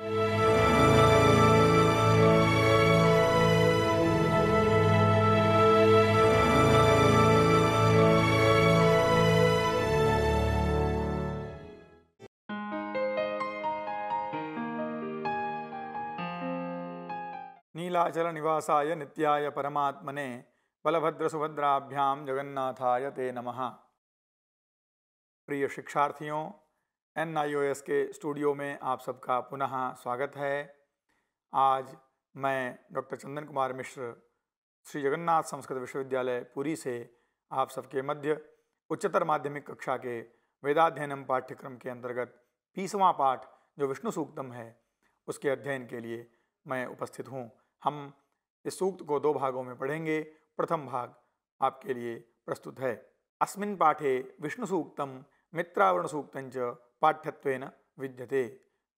नीलाचल निवासाय नित्याय परमात्मने बलभद्र सुभद्राभ्याम जगन्नाथाय ते नमः प्रिय शिक्षार्थियों एन आई ओ एस के स्टूडियो में आप सबका पुनः स्वागत है आज मैं डॉक्टर चंदन कुमार मिश्र श्री जगन्नाथ संस्कृत विश्वविद्यालय पुरी से आप सबके मध्य उच्चतर माध्यमिक कक्षा के वेदाध्ययनम पाठ्यक्रम के अंतर्गत बीसवां पाठ जो विष्णु सूक्तम है उसके अध्ययन के लिए मैं उपस्थित हूँ हम इस सूक्त को दो भागों में पढ़ेंगे प्रथम भाग आपके लिए प्रस्तुत है अस्मिन पाठे विष्णु सूक्तम मित्रावरण च पाठ्यत्व विद्यते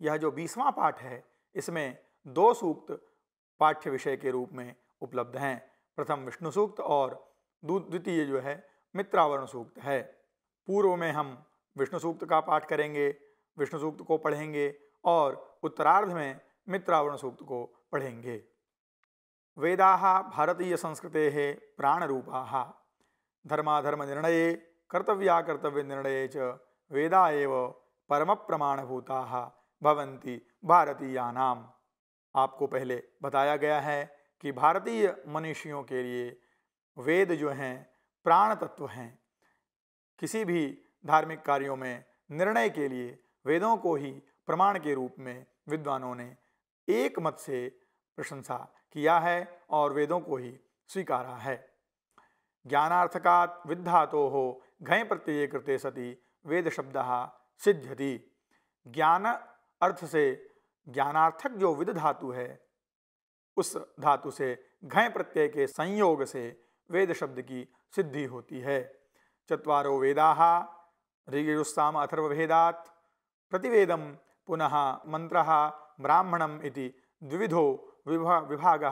यह जो बीसवां पाठ है इसमें दो सूक्त पाठ्य विषय के रूप में उपलब्ध हैं प्रथम विष्णु सूक्त और द्वितीय जो है मित्रावरण सूक्त है पूर्व में हम विष्णु सूक्त का पाठ करेंगे विष्णु सूक्त को पढ़ेंगे और उत्तरार्ध में मित्रावरण सूक्त को पढ़ेंगे वेदा भारतीय संस्कृते रूपा धर्माधर्म निर्णय कर्तव्याकर्तव्य निर्णय च वेदा एवं परम प्रमाण भवंती भारतीयानाम आपको पहले बताया गया है कि भारतीय मनुष्यों के लिए वेद जो हैं प्राण तत्व हैं किसी भी धार्मिक कार्यों में निर्णय के लिए वेदों को ही प्रमाण के रूप में विद्वानों ने एक मत से प्रशंसा किया है और वेदों को ही स्वीकारा है ज्ञानार्थकात विद्धातो हो घय प्रत्यय कृते सती वेद शब्द सिद्ध्यति ज्ञान अर्थ से ज्ञानार्थक जो विद धातु है उस धातु से घय प्रत्यय के संयोग से वेद शब्द की सिद्धि होती है चतवारो वेदा ऋगुस्ताम अथर्वेदा प्रतिवेदम पुनः मंत्र ब्राह्मणम इति द्विविधो विभा विभाग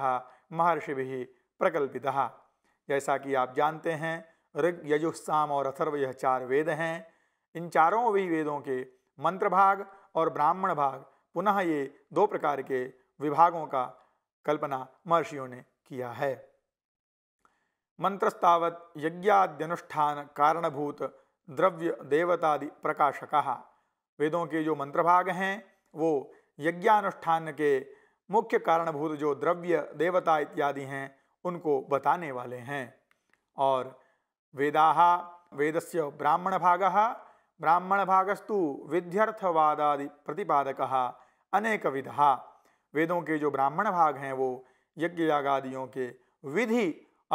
महर्षि प्रकल्पित जैसा कि आप जानते हैं ऋग यजुस्ताम और अथर्व यह चार वेद हैं इन चारों भी वेदों के मंत्र भाग और ब्राह्मण भाग पुनः ये दो प्रकार के विभागों का कल्पना महर्षियों ने किया है मंत्रस्तावत यज्ञाद्यनुष्ठान कारणभूत द्रव्य देवतादि प्रकाशक वेदों के जो मंत्र भाग हैं वो यज्ञानुष्ठान के मुख्य कारणभूत जो द्रव्य देवता इत्यादि हैं उनको बताने वाले हैं और वेदाः वेदस्य ब्राह्मण भागः ब्राह्मण भागस्तु विध्यर्थवादादि प्रतिपादक अनेक विधा वेदों के जो ब्राह्मण भाग हैं वो यज्ञ के विधि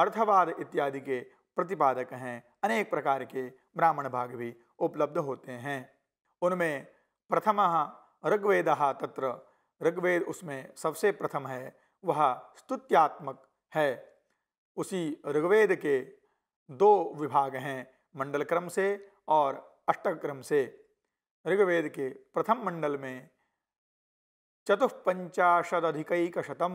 अर्थवाद इत्यादि के प्रतिपादक हैं अनेक प्रकार के ब्राह्मण भाग भी उपलब्ध होते हैं उनमें प्रथम ऋग्वेद तत्र ऋग्वेद उसमें सबसे प्रथम है वह स्तुत्यात्मक है उसी ऋग्वेद के दो विभाग हैं मंडल क्रम से और अष्टक्रम से ऋग्वेद के प्रथम मंडल में चतुःपंचाशदिकशतम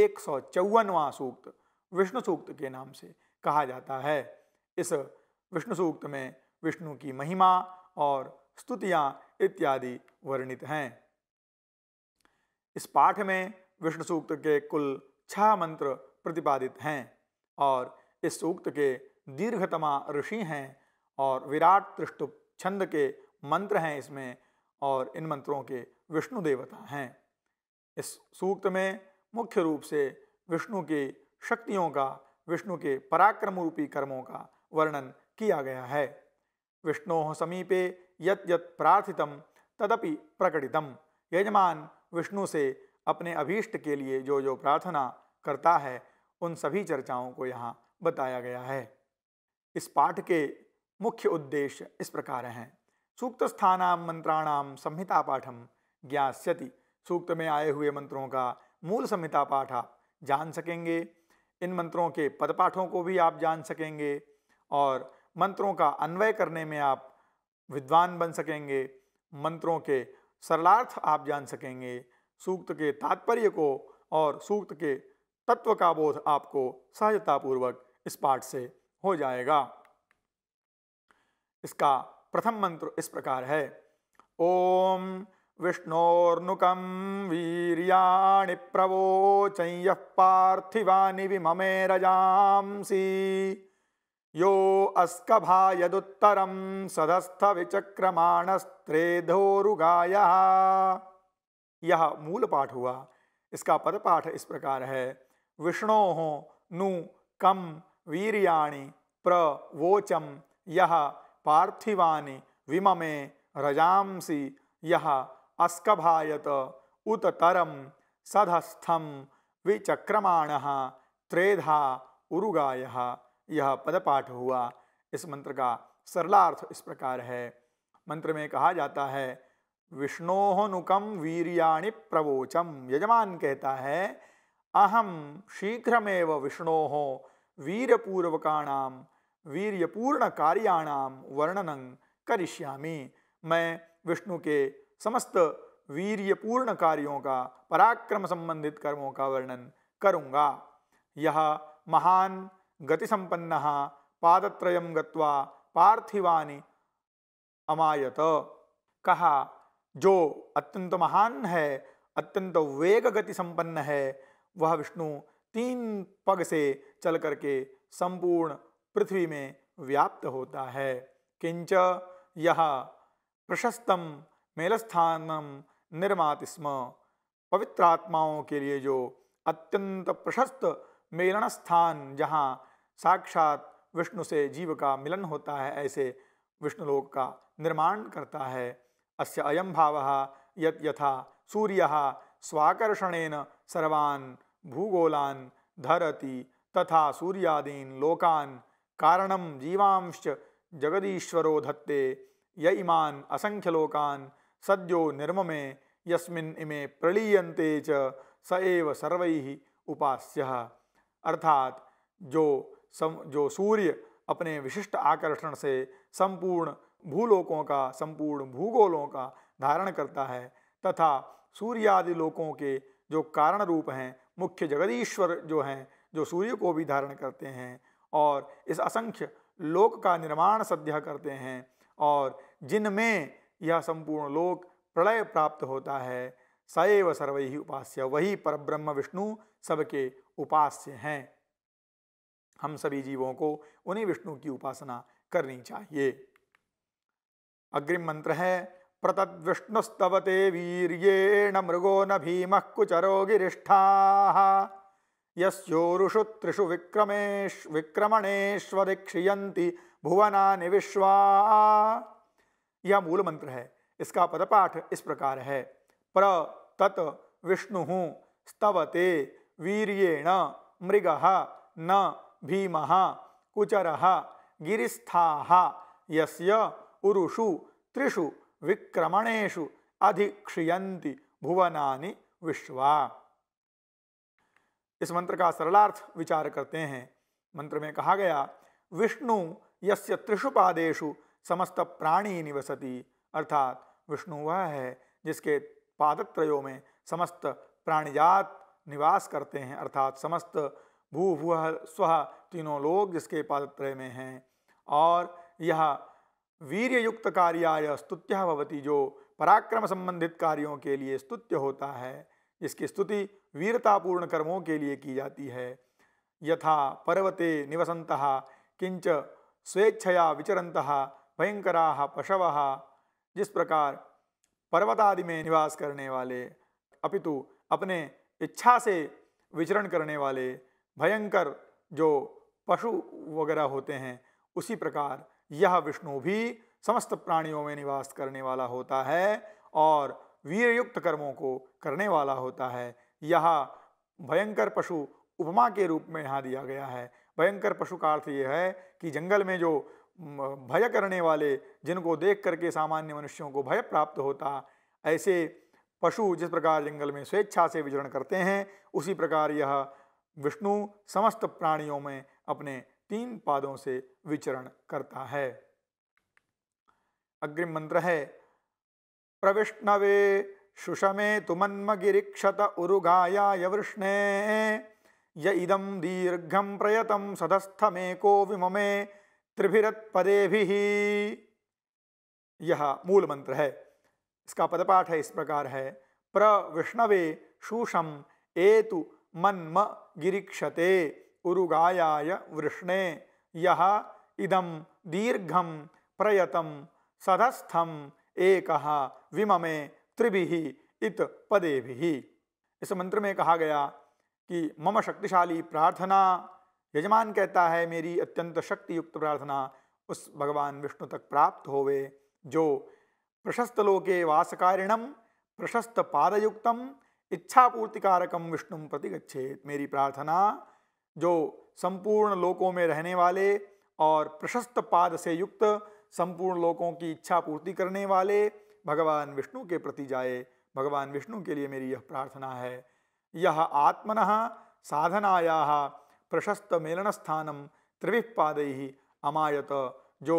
एक सौ चौवनवा सूक्त विष्णु सूक्त के नाम से कहा जाता है इस विष्णु सूक्त में विष्णु की महिमा और स्तुतियाँ इत्यादि वर्णित हैं इस पाठ में विष्णु सूक्त के कुल छह मंत्र प्रतिपादित हैं और इस सूक्त के दीर्घतमा ऋषि हैं और विराट त्रिष्टुप छंद के मंत्र हैं इसमें और इन मंत्रों के विष्णु देवता हैं इस सूक्त में मुख्य रूप से विष्णु की शक्तियों का विष्णु के पराक्रम रूपी कर्मों का वर्णन किया गया है विष्णो समीपे यत यत प्रार्थितम तदपि प्रकटितम यजमान विष्णु से अपने अभीष्ट के लिए जो जो प्रार्थना करता है उन सभी चर्चाओं को यहाँ बताया गया है इस पाठ के मुख्य उद्देश्य इस प्रकार हैं सूक्त स्थानाम मंत्राणाम संहिता पाठम ज्ञास्यति सूक्त में आए हुए मंत्रों का मूल संहिता पाठ आप जान सकेंगे इन मंत्रों के पद पाठों को भी आप जान सकेंगे और मंत्रों का अन्वय करने में आप विद्वान बन सकेंगे मंत्रों के सरलार्थ आप जान सकेंगे सूक्त के तात्पर्य को और सूक्त के तत्व का बोध आपको सहजतापूर्वक इस पाठ से हो जाएगा इसका प्रथम मंत्र इस प्रकार है ओम विष्णोर्नुक वीरियाणि प्रवोच पार्थिवानि विमे रजासी यो सदस्थ सदस्थविचक्रमाणस्त्रेधोरुगायः यह मूल पाठ हुआ इसका पद पाठ इस प्रकार है विष्णो नु कम वीरियाणि प्रवोचम यह पार्थिवानी विममे रजांसि यह अस्कभायत उत तरम सधस्थम विचक्रमाण त्रेधा उरुगाय यह पदपाठ हुआ इस मंत्र का सरलार्थ इस प्रकार है मंत्र में कहा जाता है विष्णोहनुकम वीरियाणि प्रवोचम यजमान कहता है अहम शीघ्रमेव विष्णो वीरपूर्वकाणाम वीर्यपूर्ण कार्याणाम वर्णनं करिष्यामि मैं विष्णु के समस्त वीर्यपूर्ण कार्यों का पराक्रम संबंधित कर्मों का वर्णन करूँगा यह महान गति संपन्न पादत्रयम गत्वा पार्थिवानी अमायत कहा जो अत्यंत महान है अत्यंत वेग गति संपन्न है वह विष्णु तीन पग से चल करके संपूर्ण पृथ्वी में व्याप्त होता है किंच यह प्रशस्तम मेलस्थानम निर्मात स्म पवित्रात्माओं के लिए जो अत्यंत प्रशस्त मेलन स्थान जहाँ साक्षात विष्णु से जीव का मिलन होता है ऐसे विष्णुलोक का निर्माण करता है अस्य अयम भाव यत यथा सूर्य स्वाकर्षणेन सर्वान् भूगोलान् धरती तथा सूर्यादीन लोकान् कारण जीवांश जगदीश्वरो धत्ते य इमान लोकान सद्यो निर्ममे यस्मिन इमे प्रलीयते च स एव सर्व उपास्य अर्थात जो सम जो सूर्य अपने विशिष्ट आकर्षण से संपूर्ण भूलोकों का संपूर्ण भूगोलों का धारण करता है तथा सूर्यादि लोकों के जो कारण रूप हैं मुख्य जगदीश्वर जो हैं जो सूर्य को भी धारण करते हैं और इस असंख्य लोक का निर्माण सद्य करते हैं और जिनमें यह संपूर्ण लोक प्रलय प्राप्त होता है सैव सर्व ही उपास्य वही परब्रह्म विष्णु सबके उपास्य हैं हम सभी जीवों को उन्हीं विष्णु की उपासना करनी चाहिए अग्रिम मंत्र है प्रतद विष्णुस्तवते वीर्येण मृगो न भीम कुचरो गिरिष्ठा यस्योरुषु त्रिषु विक्रमे विक्रमणेश्वरि क्षीयंती भुवना निविश्वा यह मूल मंत्र है इसका पदपाठ इस प्रकार है प्र तत विष्णु स्तवते वीर्येण मृग न भीम कुचर गिरीस्था यस्य उरुषु त्रिषु विक्रमणेशु अधिक्षीयन्ति भुवनानि विश्वा इस मंत्र का सरलार्थ विचार करते हैं मंत्र में कहा गया विष्णु यस्य त्रिषु पादेशु समस्त प्राणी निवसती अर्थात विष्णु वह है जिसके पादत्रयों में समस्त प्राणिजात निवास करते हैं अर्थात समस्त भू भू स्व तीनों लोग जिसके पादत्रय में हैं और यह वीर्य युक्त कार्याय स्तुत्य भवती जो पराक्रम संबंधित कार्यों के लिए स्तुत्य होता है इसकी स्तुति वीरतापूर्ण कर्मों के लिए की जाती है यथा पर्वते निवसंत किंच स्वेच्छया विचरंत भयंकरा पशव जिस प्रकार पर्वतादि में निवास करने वाले अपितु अपने इच्छा से विचरण करने वाले भयंकर जो पशु वगैरह होते हैं उसी प्रकार यह विष्णु भी समस्त प्राणियों में निवास करने वाला होता है और वीरयुक्त कर्मों को करने वाला होता है यह भयंकर पशु उपमा के रूप में यहाँ दिया गया है भयंकर पशु का अर्थ यह है कि जंगल में जो भय करने वाले जिनको देख करके सामान्य मनुष्यों को भय प्राप्त होता ऐसे पशु जिस प्रकार जंगल में स्वेच्छा से विचरण करते हैं उसी प्रकार यह विष्णु समस्त प्राणियों में अपने तीन पादों से विचरण करता है अग्रिम मंत्र है प्रविष्णवे शुषमे तुमन्मगिरिक्षत उरुगायाय वृष्णे य इदं दीर्घं प्रयतं सधस्थमेको विममे त्रिभिरत्पदेभिः यह मूल मंत्र है इसका पदपाठ है इस प्रकार है प्र विष्णवे शूषम एतु मन्म गिरीक्षते उरुगायाय वृष्णे यह इदम दीर्घम प्रयतम सधस्थम एक विममे त्रिभि इत पदे भी इस मंत्र में कहा गया कि मम शक्तिशाली प्रार्थना यजमान कहता है मेरी अत्यंत शक्ति युक्त प्रार्थना उस भगवान विष्णु तक प्राप्त होवे जो प्रशस्त लोके वासकारिणम प्रशस्त पादयुक्तम इच्छापूर्तिकारकम विष्णु प्रति गच्छेत मेरी प्रार्थना जो संपूर्ण लोकों में रहने वाले और प्रशस्त पाद से युक्त संपूर्ण लोगों की इच्छा पूर्ति करने वाले भगवान विष्णु के प्रति जाए भगवान विष्णु के लिए मेरी यह प्रार्थना है यह आत्मन साधनाया प्रशस्त मेलन स्थानम त्रिविपाद अमायत जो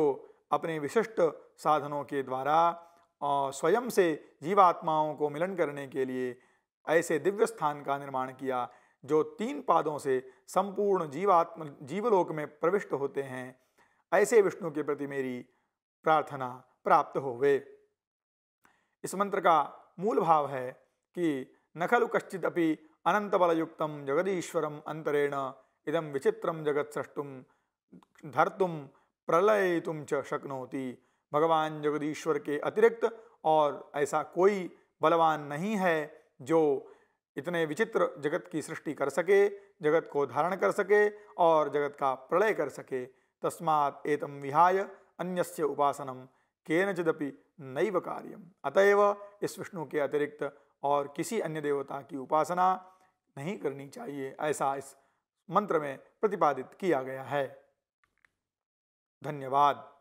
अपने विशिष्ट साधनों के द्वारा स्वयं से जीवात्माओं को मिलन करने के लिए ऐसे दिव्य स्थान का निर्माण किया जो तीन पादों से संपूर्ण जीवात्म जीवलोक में प्रविष्ट होते हैं ऐसे विष्णु के प्रति मेरी प्रार्थना प्राप्त होवे इस मंत्र का मूल भाव है कि न खलु कश्चिद अपि अनंतबलयुक्त जगदीश्वरम अंतरेण इदम विचित्रम जगत सृष्टुम धर्तुम तुम च शक्नोति भगवान जगदीश्वर के अतिरिक्त और ऐसा कोई बलवान नहीं है जो इतने विचित्र जगत की सृष्टि कर सके जगत को धारण कर सके और जगत का प्रलय कर सके तस्मात एतम विहाय अन्यस्य उपासनम केनचिदपि नैव कार्यम अतएव इस विष्णु के अतिरिक्त और किसी अन्य देवता की उपासना नहीं करनी चाहिए ऐसा इस मंत्र में प्रतिपादित किया गया है धन्यवाद